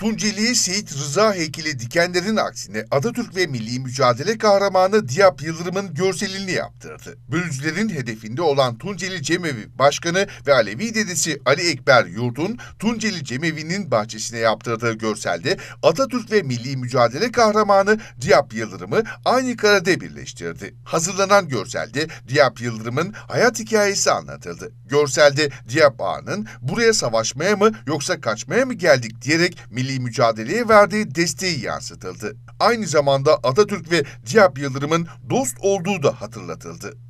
Tunceli'ye Seyit Rıza heykeli dikenlerin aksine Atatürk ve milli mücadele kahramanı Diyap Yıldırım'ın görselini yaptırdı. Bölücülerin hedefinde olan Tunceli Cemevi Başkanı ve Alevi dedesi Ali Ekber Yurdun, Tunceli Cemevi'nin bahçesine yaptırdığı görselde Atatürk ve milli mücadele kahramanı Diyap Yıldırım'ı aynı karede birleştirdi. Hazırlanan görselde Diyap Yıldırım'ın hayat hikayesi anlatıldı. Görselde Diyap Ağa'nın buraya savaşmaya mı yoksa kaçmaya mı geldik diyerek milli milli mücadeleye verdiği desteği yansıtıldı. Aynı zamanda Atatürk ve Cihap Yıldırım'ın dost olduğu da hatırlatıldı.